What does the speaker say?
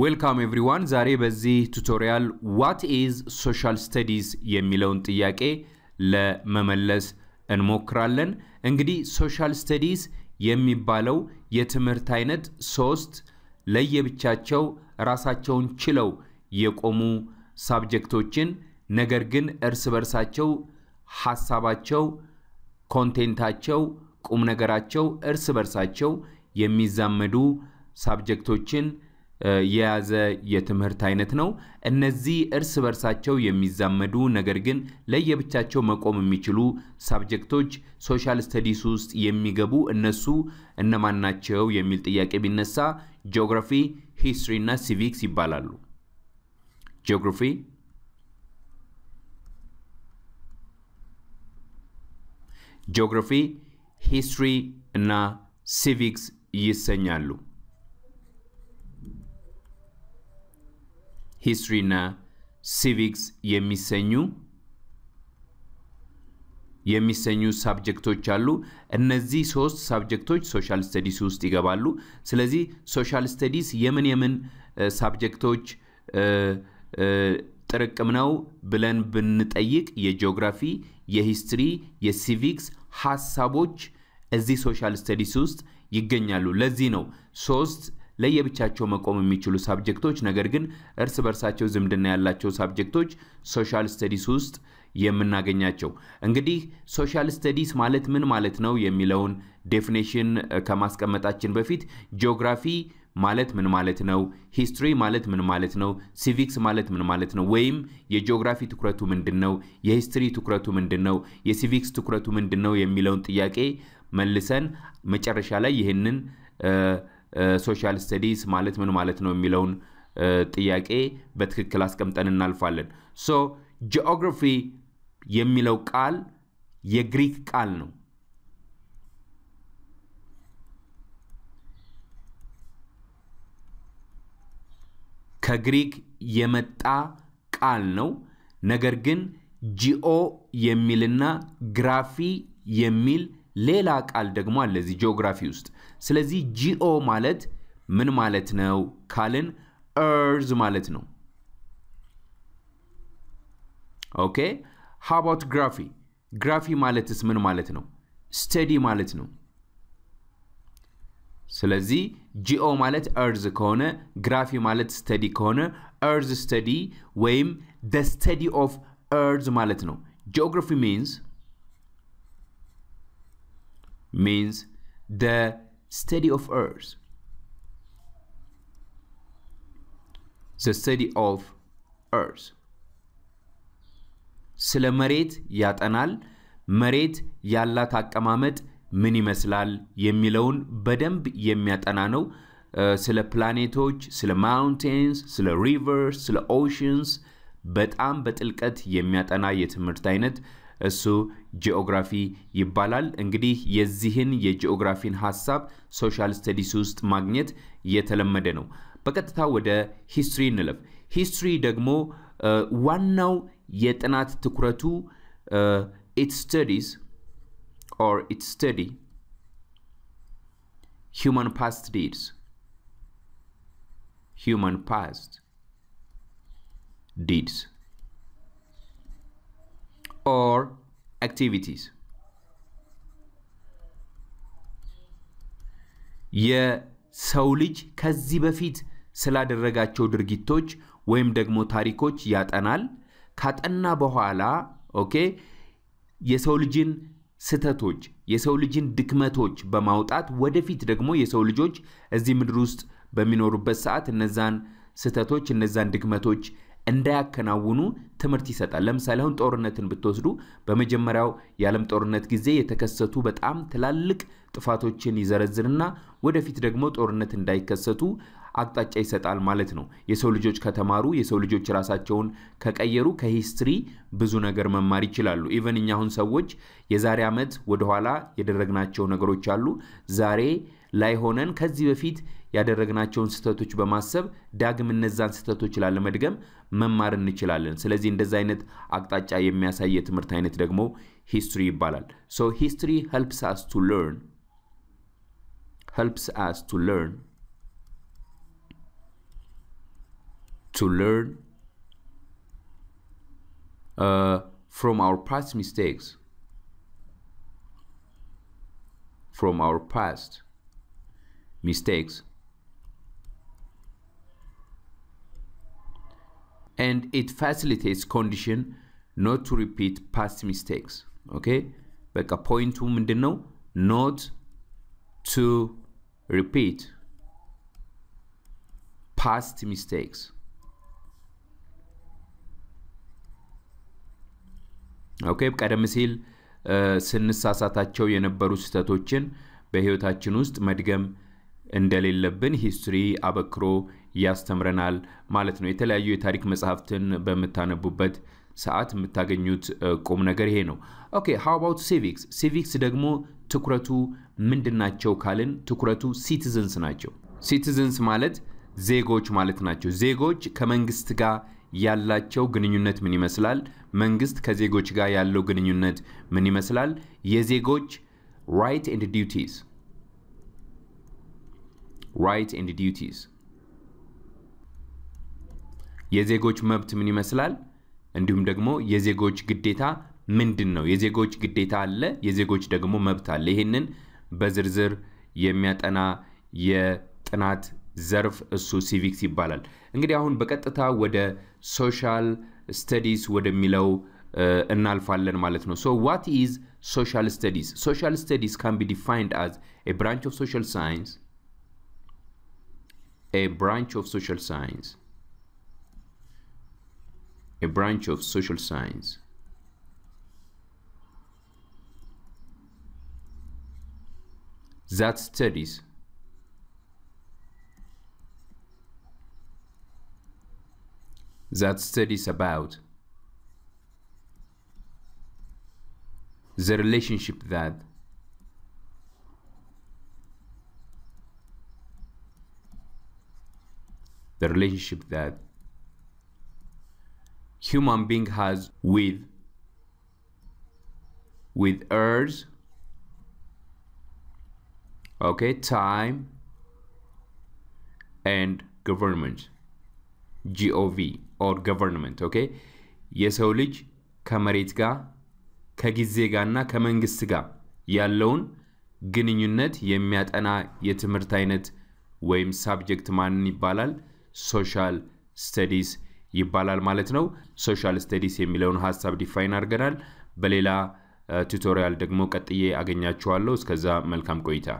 ዌልካም ኤቭሪዋን። ዛሬ በዚህ ቱቶሪያል ዋት ኢዝ ሶሻል ስተዲስ የሚለውን ጥያቄ ለመመለስ እንሞክራለን። እንግዲህ ሶሻል ስተዲስ የሚባለው የትምህርት አይነት ሶስት ለየብቻቸው ራሳቸውን ችለው የቆሙ ሳብጀክቶችን ነገር ግን እርስ በርሳቸው ሀሳባቸው ኮንቴንታቸው፣ ቁም ነገራቸው እርስ በርሳቸው የሚዛመዱ ሳብጀክቶችን የያዘ የትምህርት አይነት ነው። እነዚህ እርስ በርሳቸው የሚዛመዱ ነገር ግን ለየብቻቸው መቆም የሚችሉ ሳብጀክቶች ሶሻል ስተዲስ ውስጥ የሚገቡ እነሱ እነማን ናቸው የሚል ጥያቄ ቢነሳ ጂኦግራፊ፣ ሂስትሪ እና ሲቪክስ ይባላሉ። ጂኦግራፊ ጂኦግራፊ፣ ሂስትሪ እና ሲቪክስ ይሰኛሉ። ሂስትሪና ሲቪክስ የሚሰኙ የሚሰኙ ሳብጀክቶች አሉ። እነዚህ ሶስት ሳብጀክቶች ሶሻል ስተዲስ ውስጥ ይገባሉ። ስለዚህ ሶሻል ስተዲስ የምን የምን ሳብጀክቶች ጥርቅም ነው ብለን ብንጠይቅ የጂኦግራፊ፣ የሂስትሪ፣ የሲቪክስ ሀሳቦች እዚህ ሶሻል ስተዲስ ውስጥ ይገኛሉ። ለዚህ ነው ሶስት ለየብቻቸው መቆም የሚችሉ ሳብጀክቶች፣ ነገር ግን እርስ በርሳቸው ዝምድና ያላቸው ሳብጀክቶች ሶሻል ስተዲስ ውስጥ የምናገኛቸው። እንግዲህ ሶሻል ስተዲስ ማለት ምን ማለት ነው የሚለውን ዴፊኔሽን ከማስቀመጣችን በፊት ጂኦግራፊ ማለት ምን ማለት ነው? ሂስትሪ ማለት ምን ማለት ነው? ሲቪክስ ማለት ምን ማለት ነው? ወይም የጂኦግራፊ ትኩረቱ ምንድን ነው? የሂስትሪ ትኩረቱ ምንድን ነው? የሲቪክስ ትኩረቱ ምንድን ነው? የሚለውን ጥያቄ መልሰን መጨረሻ ላይ ይህንን ሶሻል ስተዲስ ማለት ምን ማለት ነው የሚለውን ጥያቄ በትክክል አስቀምጠን እናልፋለን። ሶ ጂኦግራፊ የሚለው ቃል የግሪክ ቃል ነው። ከግሪክ የመጣ ቃል ነው። ነገር ግን ጂኦ የሚልና ግራፊ የሚል ሌላ ቃል ደግሞ አለ እዚህ ጂኦግራፊ ውስጥ። ስለዚህ ጂኦ ማለት ምን ማለት ነው ካልን እርዝ ማለት ነው። ኦኬ ሃባውት ግራፊ ግራፊ ማለትስ ምን ማለት ነው? ስተዲ ማለት ነው። ስለዚህ ጂኦ ማለት እርዝ ከሆነ ግራፊ ማለት ስተዲ ከሆነ እርዝ ስተዲ ወይም ደ ስተዲ ኦፍ እርዝ ማለት ነው። ጂኦግራፊ ሚንስ means the study of earth. The study of earth. ስለ መሬት ያጠናል። መሬት ያላት አቀማመጥ ምን ይመስላል የሚለውን በደንብ የሚያጠና ነው። ስለ ፕላኔቶች፣ ስለ ማውንቴንስ፣ ስለ ሪቨርስ፣ ስለ ኦሽንስ በጣም በጥልቀት የሚያጠና የትምህርት አይነት እሱ ጂኦግራፊ ይባላል። እንግዲህ የዚህን የጂኦግራፊን ሀሳብ ሶሻል ስተዲስ ውስጥ ማግኘት የተለመደ ነው። በቀጥታ ወደ ሂስትሪ እንለፍ። ሂስትሪ ደግሞ ዋናው የጥናት ትኩረቱ ኢት ስተዲስ ኦር ኢት ስተዲ human or activities የሰው ልጅ ከዚህ በፊት ስላደረጋቸው ድርጊቶች ወይም ደግሞ ታሪኮች ያጠናል። ካጠና በኋላ ኦኬ የሰው ልጅን ስተቶች የሰው ልጅን ድክመቶች በማውጣት ወደፊት ደግሞ የሰው ልጆች እዚህ ምድር ውስጥ በሚኖሩበት ሰዓት እነዛን ስተቶች እነዛን ድክመቶች እንዳያከናውኑ ትምህርት ይሰጣል። ለምሳሌ አሁን ጦርነትን ብትወስዱ በመጀመሪያው የዓለም ጦርነት ጊዜ የተከሰቱ በጣም ትላልቅ ጥፋቶችን ይዘረዝርና ወደፊት ደግሞ ጦርነት እንዳይከሰቱ አቅጣጫ ይሰጣል ማለት ነው። የሰው ልጆች ከተማሩ፣ የሰው ልጆች ራሳቸውን ከቀየሩ ከሂስትሪ ብዙ ነገር መማር ይችላሉ። ኢቨን እኛ አሁን ሰዎች የዛሬ ዓመት ወደኋላ የደረግናቸው ነገሮች አሉ ዛሬ ላይ ሆነን ከዚህ በፊት ያደረግናቸውን ስህተቶች በማሰብ ዳግም እነዛን ስህተቶች ላለመድገም መማር እንችላለን። ስለዚህ እንደዚ አይነት አቅጣጫ የሚያሳይ የትምህርት አይነት ደግሞ ሂስትሪ ይባላል። ሶ ሂስትሪ ሄልፕስ አስ ቱ ለርን ሄልፕስ አስ ቱ ለርን ቱ ለርን ፍሮም አወር ፓስት ሚስቴክስ ፍሮም አወር ፓስት mistakes and it facilitates condition not to repeat past mistakes okay back a point to know not to repeat past mistakes okay ቀደም ሲል uh, ስንሳሳታቸው የነበሩ ስህተቶችን በህይወታችን ውስጥ መድገም እንደሌለብን ሂስትሪ አበክሮ ያስተምረናል ማለት ነው። የተለያዩ የታሪክ መጽሐፍትን በምታነቡበት ሰዓት የምታገኙት ቁም ነገር ይሄ ነው። ኦኬ ሃው አባውት ሲቪክስ? ሲቪክስ ደግሞ ትኩረቱ ምንድናቸው ካልን ትኩረቱ ሲቲዝንስ ናቸው። ሲቲዝንስ ማለት ዜጎች ማለት ናቸው። ዜጎች ከመንግስት ጋር ያላቸው ግንኙነት ምን ይመስላል? መንግስት ከዜጎች ጋር ያለው ግንኙነት ምን ይመስላል? የዜጎች ራይት ኤንድ ዲዩቲስ ራይት ኤንድ ዲዩቲስ የዜጎች መብት ምን ይመስላል? እንዲሁም ደግሞ የዜጎች ግዴታ ምንድን ነው? የዜጎች ግዴታ አለ፣ የዜጎች ደግሞ መብት አለ። ይህንን በዝርዝር የሚያጠና የጥናት ዘርፍ እሱ ሲቪክስ ይባላል። እንግዲህ አሁን በቀጥታ ወደ ሶሻል ስተዲስ ወደሚለው እናልፋለን ማለት ነው። ሶ ዋት ኢዝ ሶሻል ስተዲስ? ሶሻል ስተዲስ ካን ቢ ዲፋይንድ አዝ ኤ ብራንች ኦፍ ሶሻል ሳይንስ a branch of social science a branch of social science that studies that studies about the relationship that the relationship that human being has with with earth okay time and government gov or government okay የሰው ልጅ ከመሬት ጋር ከጊዜ ጋርና ከመንግስት ጋር ያለውን ግንኙነት የሚያጠና የትምህርት አይነት ወይም ሳብጀክት ማንን ይባላል? ሶሻል ስተዲስ ይባላል ማለት ነው። ሶሻል ስተዲስ የሚለውን ሀሳብ ዲፋይን አድርገናል። በሌላ ቱቶሪያል ደግሞ ቀጥዬ አገኛችኋለሁ። እስከዛ መልካም ቆይታ።